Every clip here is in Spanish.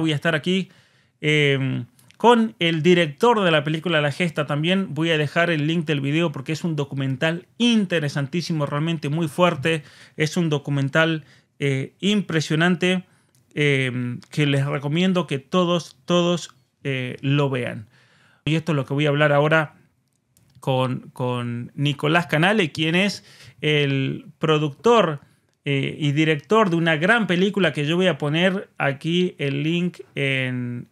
voy a estar aquí em, con el director de la película La Gesta. También voy a dejar el link del video porque es un documental interesantísimo, realmente muy fuerte. Es un documental eh, impresionante em, que les recomiendo que todos, todos eh, lo vean. Y esto es lo que voy a hablar ahora con, con Nicolás Canale, quien es el productor eh, y director de una gran película que yo voy a poner aquí el link en,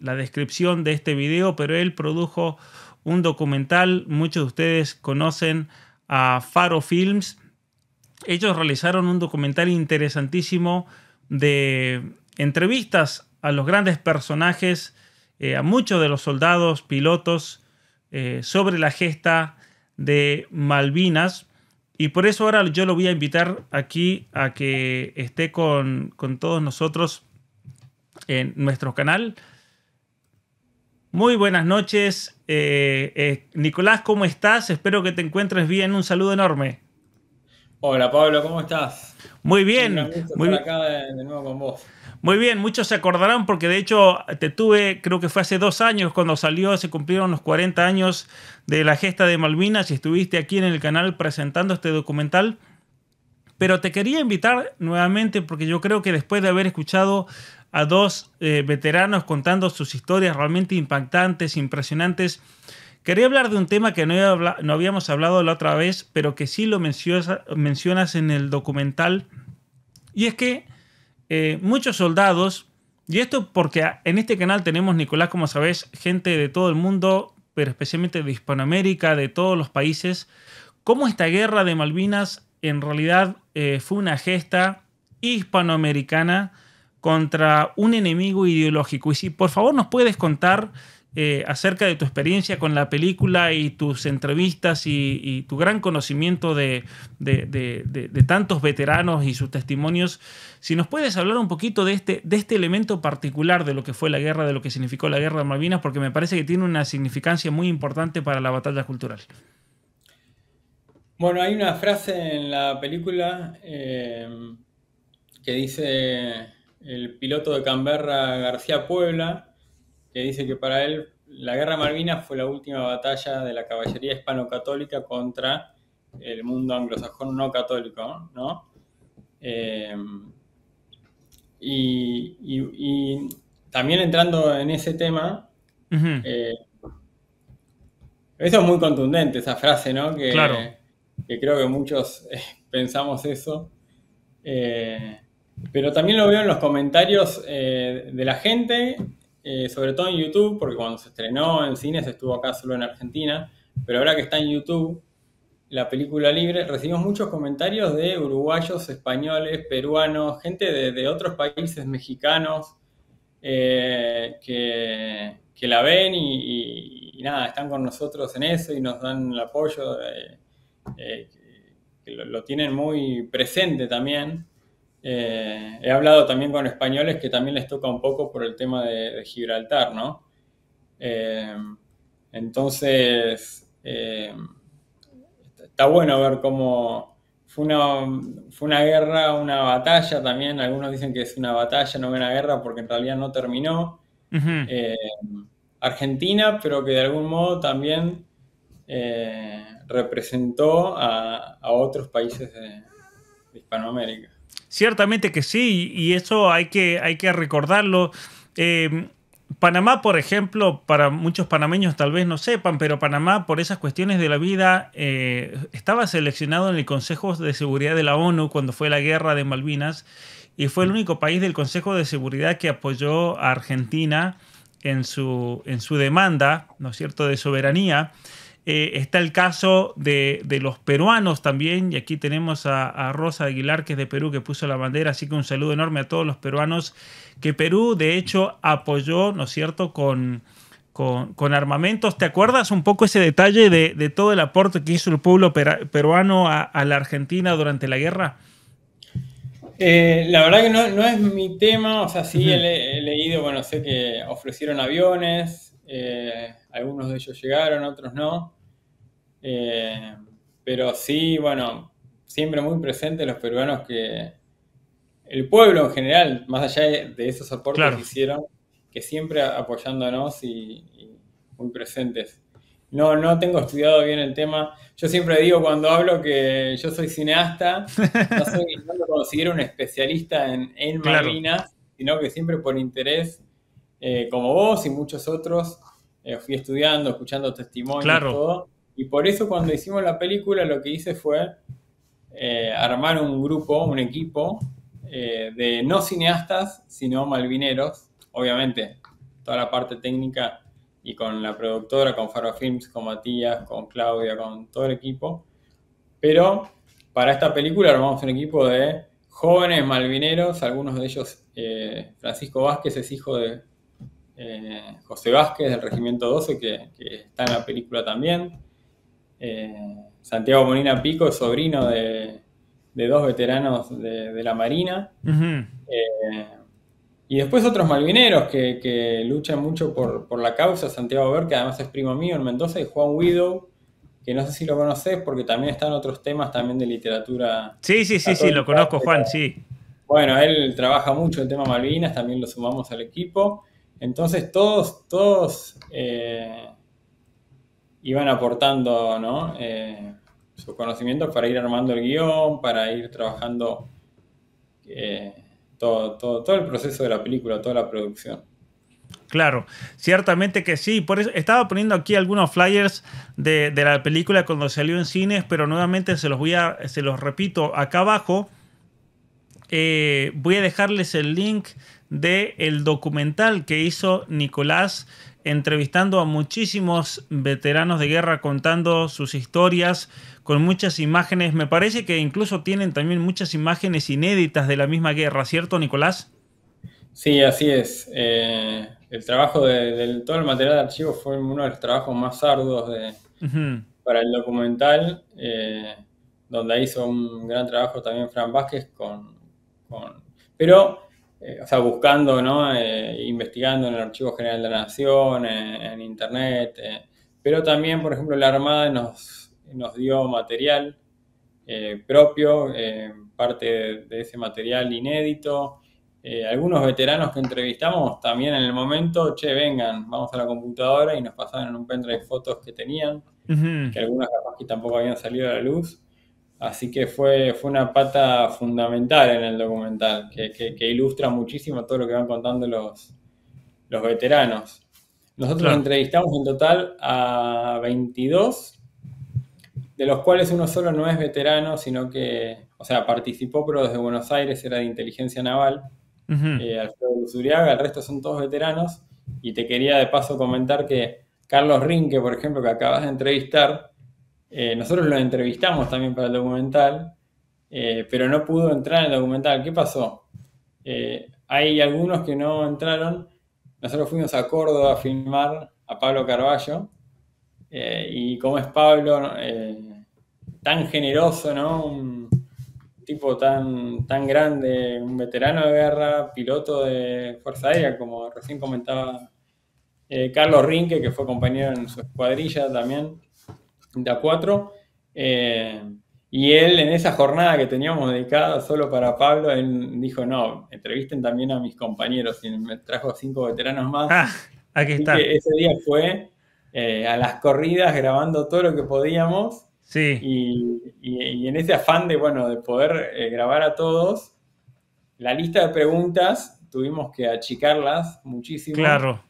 la descripción de este video, pero él produjo un documental, muchos de ustedes conocen a Faro Films, ellos realizaron un documental interesantísimo de entrevistas a los grandes personajes, eh, a muchos de los soldados, pilotos, eh, sobre la gesta de Malvinas. Y por eso ahora yo lo voy a invitar aquí a que esté con, todos nosotros en nuestro canal. Muy buenas noches. Eh, eh, Nicolás, ¿cómo estás? Espero que te encuentres bien. Un saludo enorme. Hola Pablo, ¿cómo estás? Muy bien. Muy bien. de nuevo con vos. Muy bien, muchos se acordarán porque de hecho te tuve, creo que fue hace dos años cuando salió, se cumplieron los 40 años de la gesta de Malvinas y estuviste aquí en el canal presentando este documental. Pero te quería invitar nuevamente porque yo creo que después de haber escuchado a dos eh, veteranos contando sus historias realmente impactantes, impresionantes, Quería hablar de un tema que no, habíamos hablado la otra vez, pero que sí lo mencionas en el documental. Y es que eh, muchos soldados, y esto porque en este canal tenemos, Nicolás, como sabes, gente de todo el mundo, pero especialmente de Hispanoamérica, de todos los países, cómo esta guerra de Malvinas en realidad eh, fue una gesta hispanoamericana contra un enemigo ideológico. Y si por favor nos puedes contar eh, acerca de tu experiencia con la película y tus entrevistas y, tu gran conocimiento de, tantos veteranos y sus testimonios. Si nos puedes hablar un poquito de este, de este elemento particular de lo que fue la guerra, de lo que significó la guerra de Malvinas, porque me parece que tiene una significancia muy importante para la batalla cultural. Bueno, hay una frase en la película eh, que dice el piloto de Canberra García Puebla, que dice que para él la guerra Malvinas fue la última batalla de la caballería hispano-católica contra el mundo anglosajón no católico, ¿no? Eh, y, también entrando en ese tema, eh, eso es muy contundente, esa frase, ¿no? Que, claro. que creo que muchos eh, pensamos eso. pero también lo veo en los comentarios de la gente eh, sobre todo en YouTube, porque cuando se estrenó en cines estuvo acá solo en Argentina, pero ahora que está en YouTube, la película libre, recibimos muchos comentarios de uruguayos, españoles, peruanos, gente de, otros países mexicanos eh, que, la ven y, nada, están con nosotros en eso y nos dan el apoyo, eh, que lo, tienen muy presente también. Eh, he hablado también con españoles que también les toca un poco por el tema de, Gibraltar, ¿no? Eh, entonces, eh, está bueno ver cómo fue una, guerra, una batalla también. Algunos dicen que es una batalla, no una guerra, porque en realidad no terminó. Argentina, pero que de algún modo también representó a, otros países de Hispanoamérica. Ciertamente que sí, y eso hay que, hay que recordarlo. Eh, Panamá, por ejemplo, para muchos panameños tal vez no sepan, pero Panamá por esas cuestiones de la vida eh, estaba seleccionado en el Consejo de Seguridad de la ONU cuando fue la guerra de Malvinas y fue el único país del Consejo de Seguridad que apoyó a Argentina en su, en su demanda, ¿no es cierto?, de soberanía. Eh, está el caso de, los peruanos también, y aquí tenemos a, Rosa Aguilar, que es de Perú, que puso la bandera, así que un saludo enorme a todos los peruanos, que Perú de hecho apoyó, ¿no es cierto?, con, armamentos. ¿Te acuerdas un poco ese detalle de, todo el aporte que hizo el pueblo peruano a, la Argentina durante la guerra? Eh, la verdad que no, es mi tema, o sea, sí he, leído, bueno, sé que ofrecieron aviones. Eh, algunos de ellos llegaron, otros no. Eh, pero sí, bueno, siempre muy presentes los peruanos que el pueblo en general, más allá de esos aportes que hicieron, que siempre apoyándonos y, muy presentes. No, no tengo estudiado bien el tema. Yo siempre digo cuando hablo que yo soy cineasta, no soy considero un especialista en, marinas, sino que siempre por interés, eh, como vos y muchos otros, eh, fui estudiando, escuchando testimonios, y todo. Y por eso cuando hicimos la película lo que hice fue eh, armar un grupo, un equipo eh, de no cineastas, sino malvineros. Obviamente, toda la parte técnica y con la productora, con Faro Films, con Matías, con Claudia, con todo el equipo. Pero para esta película armamos un equipo de jóvenes malvineros, algunos de ellos, Francisco Vázquez es hijo de eh, José Vázquez del Regimiento 12, que, está en la película también. Eh, Santiago Molina Pico, sobrino de, dos veteranos de, la Marina. Eh, y después otros malvineros que, luchan mucho por, la causa. Santiago Ver, que además es primo mío en Mendoza, y Juan Widow, que no sé si lo conoces porque también están otros temas también de literatura. Sí, sí, sí, sí, lo conozco, Juan, sí. Bueno, él trabaja mucho el tema Malvinas, también lo sumamos al equipo. Entonces todos, todos eh, iban aportando ¿no? Eh, sus conocimientos para ir armando el guión, para ir trabajando eh, todo, el proceso de la película, toda la producción. Claro, ciertamente que sí. Por eso estaba poniendo aquí algunos flyers de, la película cuando salió en cines, pero nuevamente se los voy a, se los repito acá abajo. voy a dejarles el link del el documental que hizo Nicolás entrevistando a muchísimos veteranos de guerra, contando sus historias con muchas imágenes. Me parece que incluso tienen también muchas imágenes inéditas de la misma guerra, ¿cierto, Nicolás? Sí, así es. Eh, el trabajo de, todo el material de archivo fue uno de los trabajos más arduos de, para el documental, eh, donde hizo un gran trabajo también Fran Vázquez con... con pero eh, o sea, buscando, eh, investigando en el Archivo General de la Nación, eh, en Internet, pero también, por ejemplo, la Armada nos, dio material propio, parte de, ese material inédito. algunos veteranos que entrevistamos también en el momento, che, vengan, vamos a la computadora y nos pasaron un pendrive fotos que tenían, que algunas que tampoco habían salido a la luz. Así que fue, una pata fundamental en el documental, que, ilustra muchísimo todo lo que van contando los, los veteranos. Nosotros entrevistamos en total a 22, de los cuales uno solo no es veterano, sino que, o sea, participó, pero desde Buenos Aires era de inteligencia naval, eh, Luzuriaga, el resto son todos veteranos. Y te quería de paso comentar que Carlos Rinque, por ejemplo, que acabas de entrevistar, eh, nosotros lo entrevistamos también para el documental, eh, pero no pudo entrar en el documental. ¿Qué pasó? Eh, hay algunos que no entraron. Nosotros fuimos a Córdoba a filmar a Pablo Carballo. y como es Pablo, tan generoso, ¿no? Un tipo tan, tan grande, un veterano de guerra, piloto de Fuerza Aérea, como recién comentaba Carlos Rinque, que fue compañero en su escuadrilla también cuatro. Eh, y él en esa jornada que teníamos dedicada solo para Pablo, él dijo, no, entrevisten también a mis compañeros y me trajo cinco veteranos más. Ah, aquí está. ese día fue eh, a las corridas grabando todo lo que podíamos. Sí. Y, en ese afán de, bueno, de poder eh, grabar a todos, la lista de preguntas tuvimos que achicarlas muchísimo. Claro.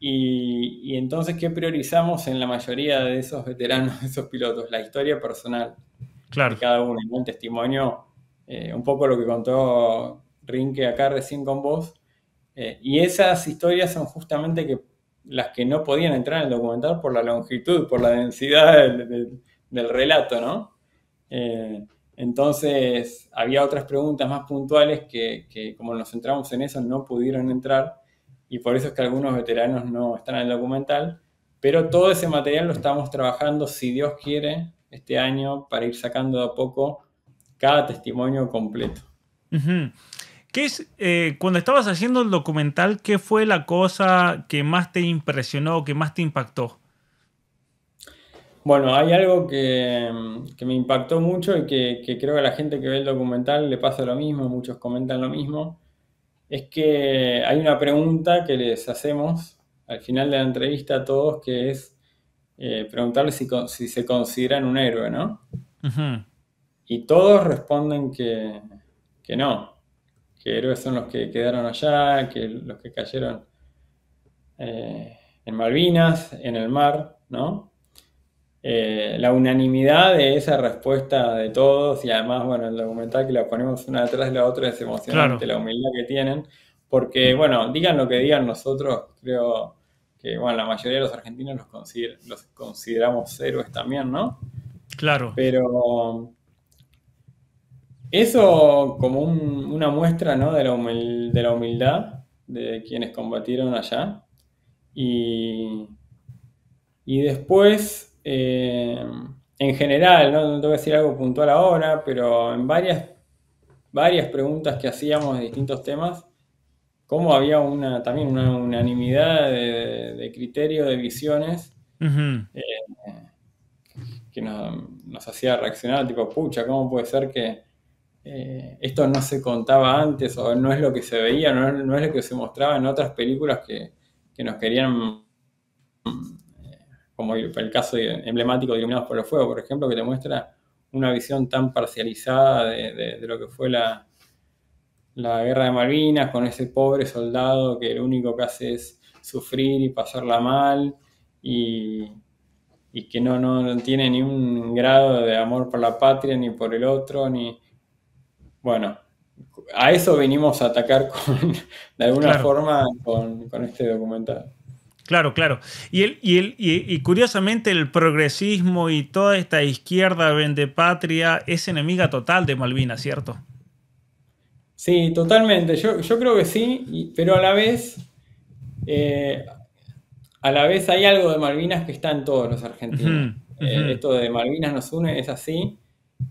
Y, entonces, ¿qué priorizamos en la mayoría de esos veteranos, de esos pilotos? La historia personal claro. de cada uno, un testimonio, eh, un poco lo que contó Rinke acá recién con vos. Eh, y esas historias son justamente que, las que no podían entrar en el documental por la longitud, por la densidad del, relato, ¿no? Eh, entonces, había otras preguntas más puntuales que, que, como nos centramos en eso, no pudieron entrar y por eso es que algunos veteranos no están en el documental, pero todo ese material lo estamos trabajando, si Dios quiere, este año para ir sacando de a poco cada testimonio completo. es, eh, cuando estabas haciendo el documental, qué fue la cosa que más te impresionó, que más te impactó? Bueno, hay algo que, me impactó mucho y que, que, creo que a la gente que ve el documental le pasa lo mismo, muchos comentan lo mismo, es que hay una pregunta que les hacemos al final de la entrevista a todos, que es eh, preguntarles si, se consideran un héroe, ¿no? Y todos responden que, no, que héroes son los que quedaron allá, que los que cayeron eh, en Malvinas, en el mar, ¿no? Eh, la unanimidad de esa respuesta de todos y además, bueno, el documental que la ponemos una detrás de la otra es emocionante, la humildad que tienen, porque, bueno, digan lo que digan nosotros, creo que, bueno, la mayoría de los argentinos los, consideramos héroes también, ¿no? Claro. Pero eso como una muestra, ¿no? De la, de la humildad de quienes combatieron allá. Y, y después eh, en general, ¿no? te tengo que decir algo puntual ahora, pero en varias, varias preguntas que hacíamos de distintos temas, cómo había una, también una unanimidad de, criterio, de visiones, eh, que nos, hacía reaccionar, tipo, pucha, ¿cómo puede ser que eh, esto no se contaba antes o no es lo que se veía, no, es lo que se mostraba en otras películas que, que nos querían como el caso emblemático de Iluminados por los Fuego, por ejemplo, que te muestra una visión tan parcializada de, lo que fue la, la, guerra de Malvinas, con ese pobre soldado que lo único que hace es sufrir y pasarla mal y, que no, tiene ni un grado de amor por la patria ni por el otro, ni... Bueno, a eso venimos a atacar de alguna forma con este documental. Claro, claro. Y, y, y, curiosamente el progresismo y toda esta izquierda vende patria es enemiga total de Malvinas, ¿cierto? Sí, totalmente. Yo, creo que sí, pero a la vez eh, a la vez hay algo de Malvinas que está en todos los argentinos. Eh, esto de Malvinas nos une es así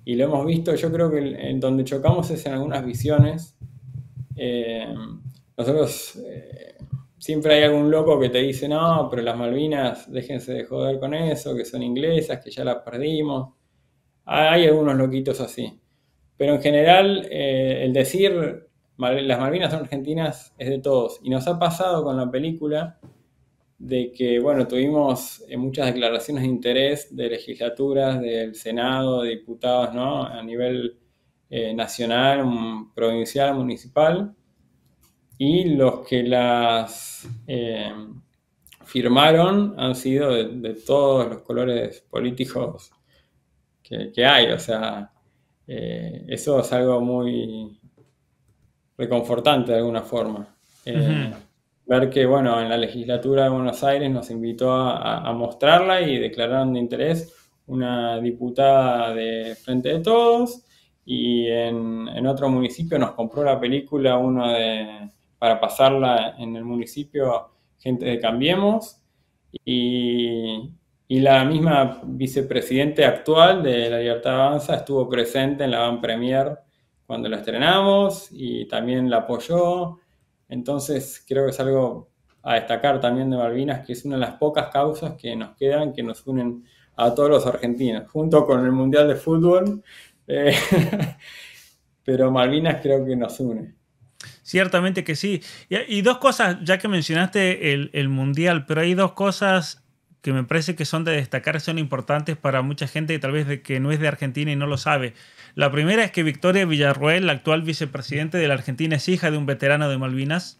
y lo hemos visto. Yo creo que en donde chocamos es en algunas visiones. Eh, nosotros siempre hay algún loco que te dice, no, pero las Malvinas, déjense de joder con eso, que son inglesas, que ya las perdimos. Ah, hay algunos loquitos así. Pero en general, eh, el decir las Malvinas son argentinas es de todos. Y nos ha pasado con la película de que, bueno, tuvimos eh, muchas declaraciones de interés de legislaturas, del Senado, de diputados, ¿no? A nivel eh, nacional, provincial, municipal y los que las eh, firmaron han sido de, todos los colores políticos que, hay. O sea, eh, eso es algo muy reconfortante de alguna forma. Eh, ver que, bueno, en la legislatura de Buenos Aires nos invitó a, mostrarla y declararon de interés una diputada de Frente de Todos y en, en, otro municipio nos compró la película uno de, para pasarla en el municipio gente de Cambiemos y, la misma vicepresidente actual de La Libertad Avanza estuvo presente en la Van Premier cuando la estrenamos y también la apoyó. Entonces creo que es algo a destacar también de Malvinas, que es una de las pocas causas que nos quedan, que nos unen a todos los argentinos, junto con el Mundial de Fútbol. Eh, pero Malvinas creo que nos une. Ciertamente que sí. Y, dos cosas, ya que mencionaste el, Mundial, pero hay dos cosas que me parece que son de destacar, son importantes para mucha gente que tal vez de, que no es de Argentina y no lo sabe. La primera es que Victoria Villarruel, la actual vicepresidente de la Argentina, es hija de un veterano de Malvinas.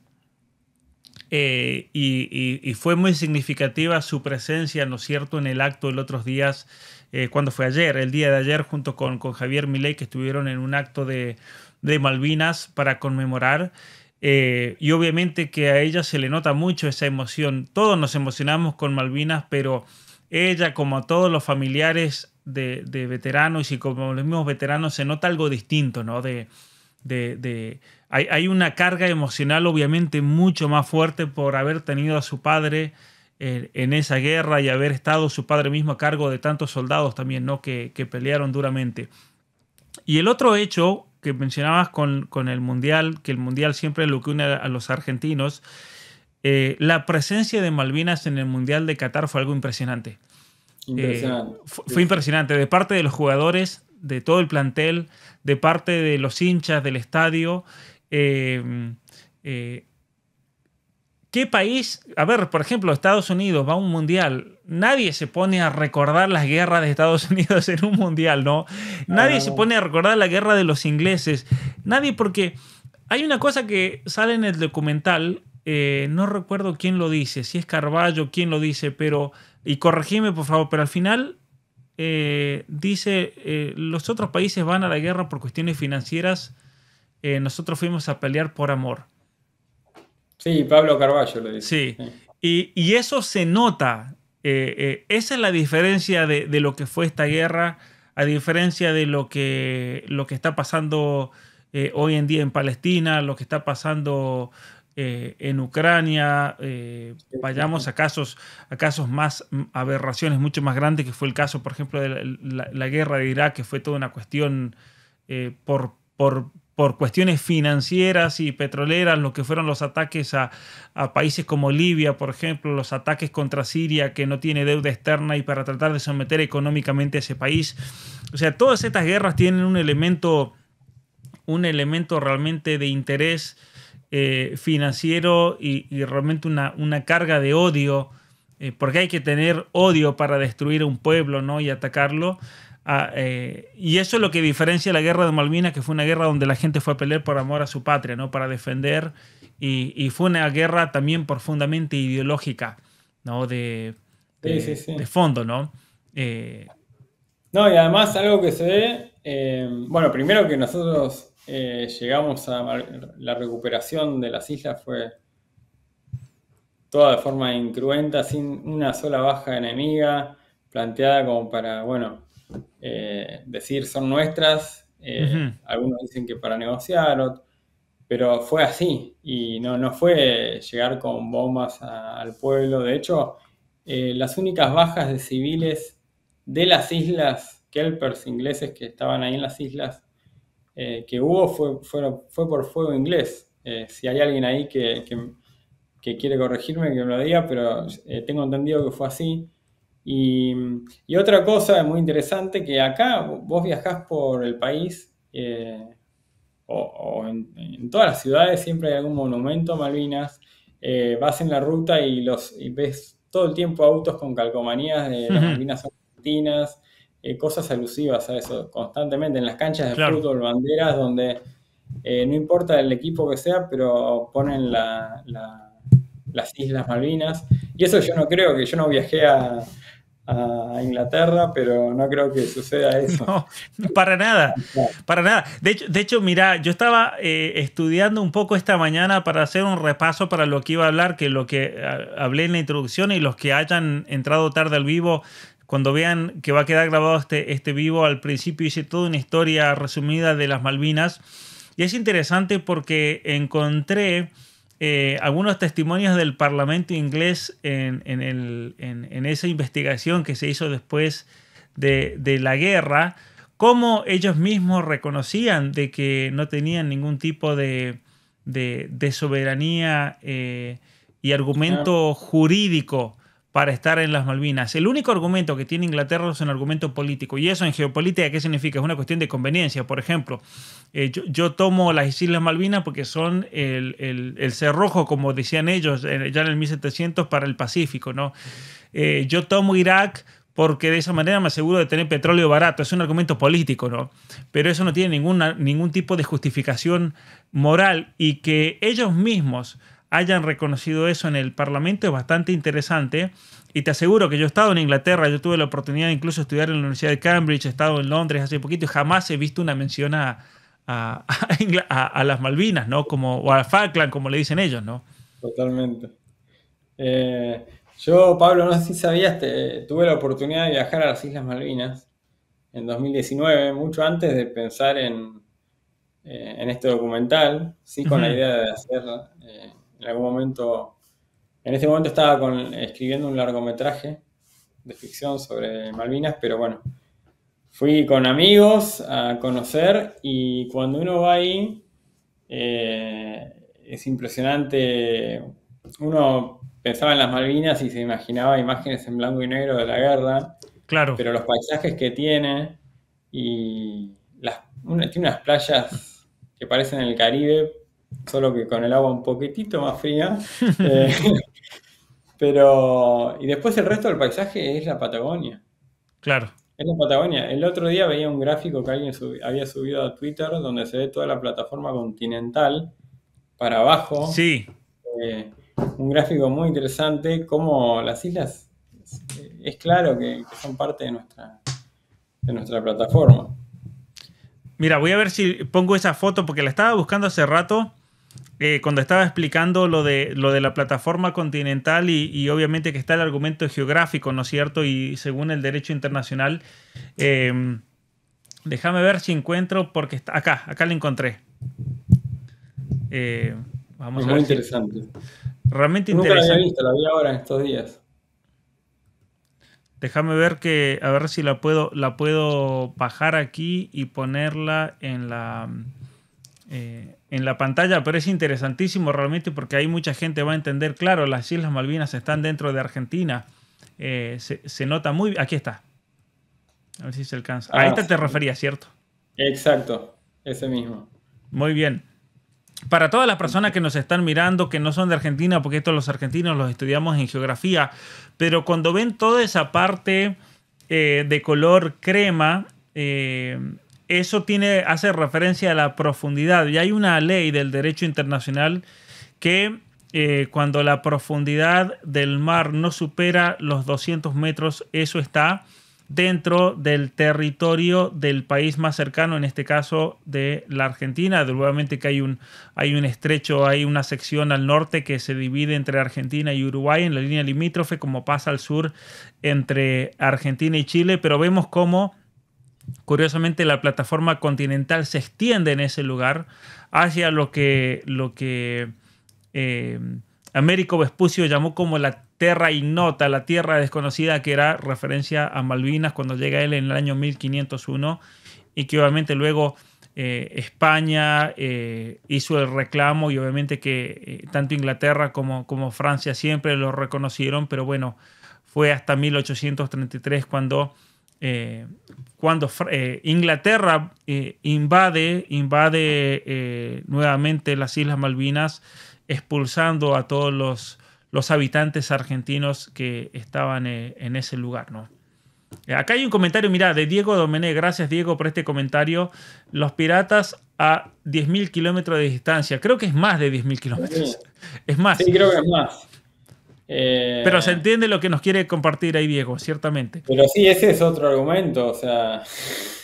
Eh, y, fue muy significativa su presencia, ¿no es cierto?, en el acto el otros días, eh, cuando fue ayer, el día de ayer, junto con, con Javier Milei, que estuvieron en un acto de, de Malvinas para conmemorar. Eh, y obviamente que a ella se le nota mucho esa emoción. Todos nos emocionamos con Malvinas, pero ella, como a todos los familiares de, de veteranos y como los mismos veteranos, se nota algo distinto, ¿no? De, de, hay, una carga emocional obviamente mucho más fuerte por haber tenido a su padre eh, en, esa guerra y haber estado su padre mismo a cargo de tantos soldados también, ¿no? Que, que pelearon duramente. Y el otro hecho que mencionabas con, el Mundial, que el Mundial siempre lo que une a, los argentinos, eh, la presencia de Malvinas en el Mundial de Qatar fue algo impresionante. Eh, fue, impresionante, de parte de los jugadores, de todo el plantel, de parte de los hinchas del estadio. Eh, ¿Qué país? A ver, por ejemplo, Estados Unidos va a un mundial. Nadie se pone a recordar las guerras de Estados Unidos en un mundial, ¿no? Nadie ah. se pone a recordar la guerra de los ingleses. Nadie, porque hay una cosa que sale en el documental, eh, no recuerdo quién lo dice, si es Carballo, quién lo dice, pero, y corregime por favor, pero al final eh, dice, eh, los otros países van a la guerra por cuestiones financieras, nosotros fuimos a pelear por amor. Sí, Pablo Carballo lo dice. Sí. Y, eso se nota. Eh, eh, esa es la diferencia de, lo que fue esta guerra, a diferencia de lo que, lo que está pasando eh, hoy en día en Palestina, lo que está pasando en Ucrania. vayamos a casos, a casos más aberraciones, mucho más grandes, que fue el caso, por ejemplo, de la, guerra de Irak, que fue toda una cuestión por, por por cuestiones financieras y petroleras, lo que fueron los ataques a, países como Libia, por ejemplo, los ataques contra Siria, que no tiene deuda externa y para tratar de someter económicamente a ese país. O sea, todas estas guerras tienen un elemento, un elemento realmente de interés eh, financiero y, realmente una, una, carga de odio, eh, porque hay que tener odio para destruir a un pueblo ¿no? y atacarlo. Ah, eh, y eso es lo que diferencia la guerra de Malvinas, que fue una guerra donde la gente fue a pelear por amor a su patria, ¿no? para defender, y, fue una guerra también profundamente ideológica, ¿no? de, fondo. ¿no? Eh, no, y además algo que se ve, eh, bueno, primero que nosotros llegamos a la recuperación de las islas fue toda de forma incruenta, sin una sola baja enemiga, planteada como para, bueno, eh, decir son nuestras, eh, algunos dicen que para negociar, pero fue así y no, no fue llegar con bombas al pueblo. De hecho, eh, las únicas bajas de civiles de las islas, kelpers ingleses que estaban ahí en las islas, que hubo fue, fue, por fuego inglés. si hay alguien ahí que, que, que, quiere corregirme, que me lo diga, pero tengo entendido que fue así. Y, otra cosa muy interesante que acá vos viajás por el país eh, o, en, todas las ciudades siempre hay algún monumento Malvinas, eh, vas en la ruta y, los, ves todo el tiempo autos con calcomanías de las Malvinas argentinas, eh, cosas alusivas a eso constantemente, en las canchas de fútbol, banderas donde no importa el equipo que sea, pero ponen las Islas Malvinas. Y eso yo no creo que yo no viajé a, a Inglaterra, pero no creo que suceda eso. para nada, para nada. De hecho, de mira, yo estaba eh, estudiando un poco esta mañana para hacer un repaso para lo que iba a hablar, que lo que hablé en la introducción y los que hayan entrado tarde al vivo, cuando vean que va a quedar grabado este, este vivo, al principio hice toda una historia resumida de las Malvinas. Y es interesante porque encontré eh, algunos testimonios del Parlamento inglés en, esa investigación que se hizo después de, la guerra, cómo ellos mismos reconocían de que no tenían ningún tipo de, soberanía eh, y argumento jurídico para estar en las Malvinas. El único argumento que tiene Inglaterra es un argumento político. ¿Y eso en geopolítica qué significa? Es una cuestión de conveniencia. Por ejemplo, eh, yo, tomo las Islas Malvinas porque son el, cerrojo, como decían ellos eh, ya en el 1700, para el Pacífico. ¿no? Eh, yo tomo Irak porque de esa manera me aseguro de tener petróleo barato. Es un argumento político, ¿no? Pero eso no tiene ningún tipo de justificación moral y que ellos mismos hayan reconocido eso en el Parlamento es bastante interesante. Y te aseguro que yo he estado en Inglaterra, yo tuve la oportunidad de incluso estudiar en la Universidad de Cambridge, he estado en Londres hace poquito y jamás he visto una mención a, las Malvinas, ¿no? Como, o a Falkland, como le dicen ellos, ¿no? Totalmente. Eh, yo, Pablo, no sé si sabías, tuve la oportunidad de viajar a las Islas Malvinas en 2019, mucho antes de pensar en, eh, en este documental, sí con la idea de hacerlo eh, en algún momento, en este momento estaba con, escribiendo un largometraje de ficción sobre Malvinas, pero bueno, fui con amigos a conocer y cuando uno va ahí eh, es impresionante, uno pensaba en las Malvinas y se imaginaba imágenes en blanco y negro de la guerra, claro. pero los paisajes que tiene y tiene unas playas que parecen el Caribe, solo que con el agua un poquitito más fría. Eh, pero, y después el resto del paisaje es la Patagonia. Claro. Es la Patagonia. El otro día veía un gráfico que alguien había subido a Twitter donde se ve toda la plataforma continental para abajo. Sí. Eh, un gráfico muy interesante, como las islas, eh, es claro que, son parte de nuestra, de nuestra plataforma. Mira, voy a ver si pongo esa foto porque la estaba buscando hace rato eh, cuando estaba explicando lo de, lo de la plataforma continental y, obviamente que está el argumento geográfico, ¿no es cierto? Y según el derecho internacional, em, déjame ver si encuentro, porque está, acá, acá la encontré. Eh, vamos es a muy interesante. realmente Nunca interesante. la había visto, la vi ahora en estos días. Déjame ver que, a ver si la puedo, la puedo bajar aquí y ponerla en la... Eh, en la pantalla, pero es interesantísimo realmente porque ahí mucha gente va a entender, claro, las Islas Malvinas están dentro de Argentina. Eh, se, nota muy... bien. Aquí está. A ver si se alcanza. Ah, a esta te refería, ¿cierto? Exacto, ese mismo. Muy bien. Para todas las personas que nos están mirando, que no son de Argentina, porque estos los argentinos los estudiamos en geografía, pero cuando ven toda esa parte eh, de color crema, eh, eso tiene, hace referencia a la profundidad. Y hay una ley del derecho internacional que eh, cuando la profundidad del mar no supera los 200 metros, eso está dentro del territorio del país más cercano, en este caso de la Argentina. Obviamente que hay un, hay un estrecho, hay una sección al norte que se divide entre Argentina y Uruguay en la línea limítrofe, como pasa al sur entre Argentina y Chile, pero vemos cómo Curiosamente, la plataforma continental se extiende en ese lugar hacia lo que, lo que eh, Américo Vespucio llamó como la tierra Ignota, la Tierra Desconocida, que era referencia a Malvinas cuando llega él en el año 1501 y que obviamente luego eh, España eh, hizo el reclamo y obviamente que tanto Inglaterra como, como Francia siempre lo reconocieron, pero bueno, fue hasta 1833 cuando eh, cuando eh, Inglaterra eh, invade, invade nuevamente las Islas Malvinas, expulsando a todos los, los habitantes argentinos que estaban en ese lugar, ¿no? Acá hay un comentario, mira, de Diego Domené. Gracias, Diego, por este comentario. Los piratas a 10.000 kilómetros de distancia. Creo que es más de 10.000 kilómetros. Es más. Sí, creo que es más. Eh, pero se entiende lo que nos quiere compartir ahí Diego, ciertamente. Pero sí, ese es otro argumento, o sea,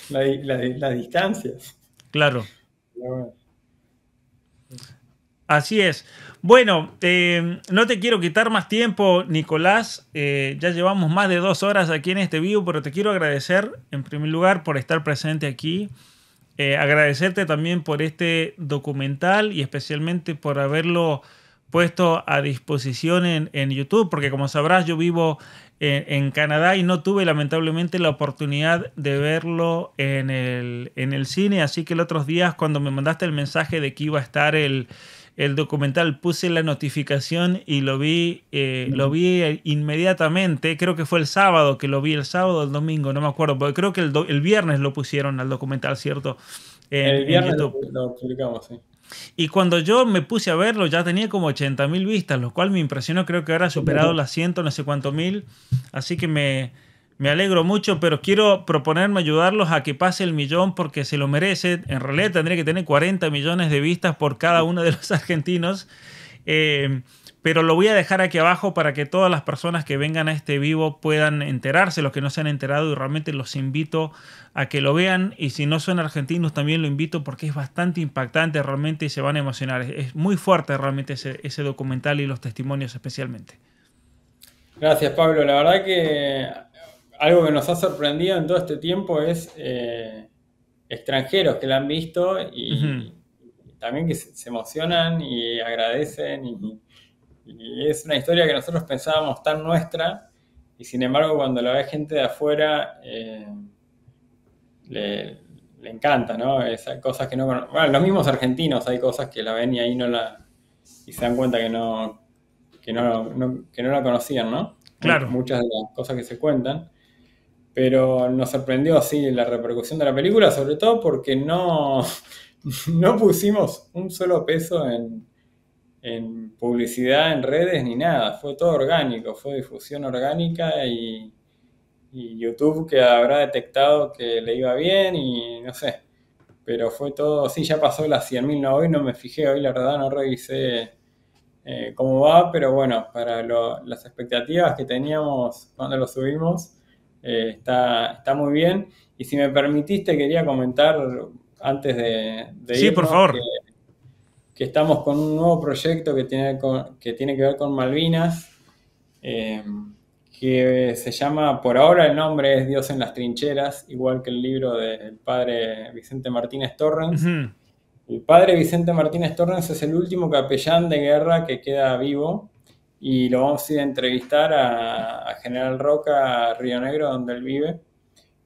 las distancias. Claro. Así es. Bueno, eh, no te quiero quitar más tiempo, Nicolás. Eh, ya llevamos más de dos horas aquí en este vivo, pero te quiero agradecer, en primer lugar, por estar presente aquí. agradecerte también por este documental y especialmente por haberlo puesto a disposición en, YouTube, porque como sabrás yo vivo en, Canadá y no tuve lamentablemente la oportunidad de verlo en el, en el cine, así que el otro día cuando me mandaste el mensaje de que iba a estar el, documental puse la notificación y lo vi eh, lo vi inmediatamente creo que fue el sábado que lo vi el sábado o el domingo no me acuerdo porque creo que el, el viernes lo pusieron al documental cierto en, el viernes lo publicamos sí y cuando yo me puse a verlo, ya tenía como 80 mil vistas, lo cual me impresionó. Creo que ahora ha superado las 100, no sé cuánto mil. Así que me, me alegro mucho, pero quiero proponerme ayudarlos a que pase el millón porque se lo merece. En realidad tendría que tener 40 millones de vistas por cada uno de los argentinos. Eh, pero lo voy a dejar aquí abajo para que todas las personas que vengan a este vivo puedan enterarse, los que no se han enterado y realmente los invito a que lo vean y si no son argentinos también lo invito porque es bastante impactante realmente y se van a emocionar, es muy fuerte realmente ese, documental y los testimonios especialmente. Gracias Pablo, la verdad que algo que nos ha sorprendido en todo este tiempo es eh, extranjeros que lo han visto y... También que se emocionan y agradecen y, es una historia que nosotros pensábamos tan nuestra, y sin embargo cuando la ve gente de afuera eh, le, encanta, ¿no? Esas cosas que no Bueno, los mismos argentinos hay cosas que la ven y ahí no la... y se dan cuenta que no, no, la conocían, ¿no? Claro. Muchas de las cosas que se cuentan. Pero nos sorprendió, sí, la repercusión de la película, sobre todo porque no, no pusimos un solo peso en en publicidad, en redes, ni nada. Fue todo orgánico, fue difusión orgánica y, YouTube que habrá detectado que le iba bien y no sé. Pero fue todo, sí, ya pasó las 100.000, no, hoy no me fijé, hoy la verdad no revisé eh, cómo va, pero bueno, para las expectativas que teníamos cuando lo subimos, eh, está, está muy bien. Y si me permitiste, quería comentar antes de... de sí, por favor que estamos con un nuevo proyecto que tiene, que, tiene que ver con Malvinas, eh, que se llama, por ahora el nombre es Dios en las trincheras, igual que el libro del padre Vicente Martínez Torrens. El padre Vicente Martínez Torrens es el último capellán de guerra que queda vivo y lo vamos a ir a entrevistar a, General Roca, Río Negro, donde él vive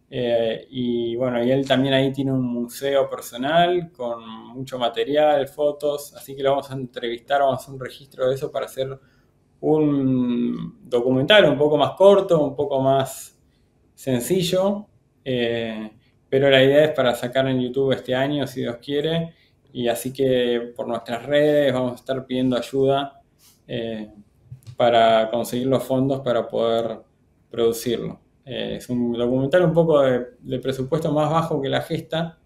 eh, y bueno, y él también ahí tiene un museo personal con mucho material, fotos, así que lo vamos a entrevistar, vamos a hacer un registro de eso para hacer un documental un poco más corto, un poco más sencillo, eh, pero la idea es para sacar en YouTube este año, si Dios quiere, y así que por nuestras redes vamos a estar pidiendo ayuda eh, para conseguir los fondos para poder producirlo. Eh, es un documental un poco de, presupuesto más bajo que la gesta,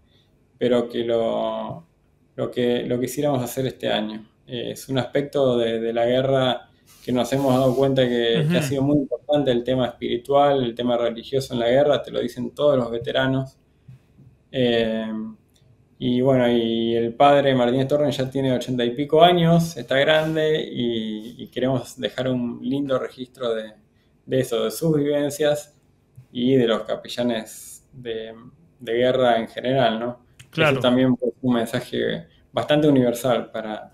pero que lo, lo, que lo quisiéramos hacer este año. Eh, es un aspecto de, la guerra que nos hemos dado cuenta que, ha sido muy importante el tema espiritual, el tema religioso en la guerra, te lo dicen todos los veteranos. Eh, y bueno, y el padre Martínez Torres ya tiene ochenta y pico años, está grande y, y queremos dejar un lindo registro de, de, eso, de sus vivencias y de los capellanes de, guerra en general, ¿no? Claro. Eso también es un mensaje bastante universal para,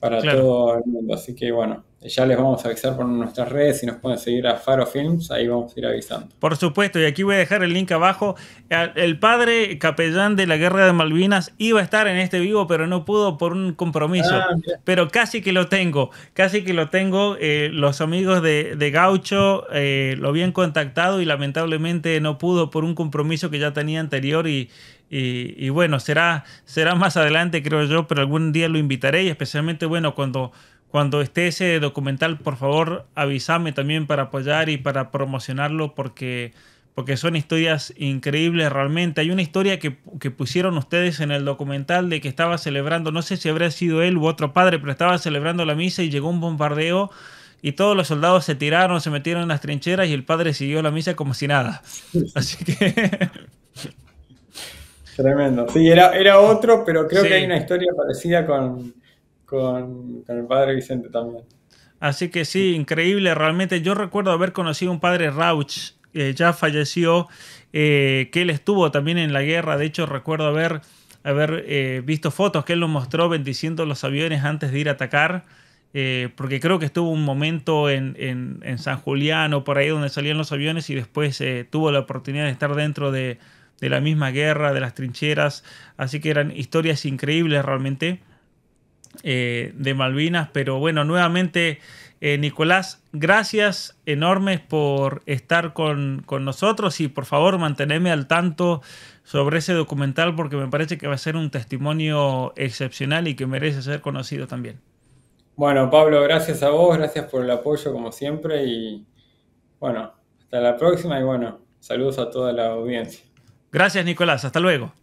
para todo el mundo. Así que bueno, ya les vamos a avisar por nuestras redes, si nos pueden seguir a Faro Films, ahí vamos a ir avisando. Por supuesto, y aquí voy a dejar el link abajo. El padre capellán de la guerra de Malvinas iba a estar en este vivo, pero no pudo por un compromiso. Ah, pero casi que lo tengo, casi que lo tengo. Eh, los amigos de, de Gaucho eh, lo habían contactado y lamentablemente no pudo por un compromiso que ya tenía anterior y, y, bueno, será, será más adelante, creo yo, pero algún día lo invitaré y especialmente, bueno, cuando cuando esté ese documental, por favor, avísame también para apoyar y para promocionarlo porque, porque son historias increíbles realmente. Hay una historia que, pusieron ustedes en el documental de que estaba celebrando, no sé si habría sido él u otro padre, pero estaba celebrando la misa y llegó un bombardeo y todos los soldados se tiraron, se metieron en las trincheras y el padre siguió la misa como si nada. Así que... Tremendo. Sí, era, otro, pero creo que hay una historia parecida con, con, el padre Vicente también. Así que sí, increíble, realmente. Yo recuerdo haber conocido un padre Rauch, eh, ya falleció, eh, que él estuvo también en la guerra. De hecho, recuerdo haber, haber eh, visto fotos que él nos mostró bendiciendo los aviones antes de ir a atacar. porque creo que estuvo un momento en, San Julián o por ahí donde salían los aviones y después tuvo la oportunidad de estar dentro de, de, la misma guerra, de las trincheras. Así que eran historias increíbles realmente. Eh, de Malvinas. Pero bueno, nuevamente, eh, Nicolás, gracias enormes por estar con, con nosotros y por favor mantenerme al tanto sobre ese documental porque me parece que va a ser un testimonio excepcional y que merece ser conocido también. Bueno, Pablo, gracias a vos, gracias por el apoyo como siempre y bueno, hasta la próxima y bueno, saludos a toda la audiencia. Gracias Nicolás, hasta luego.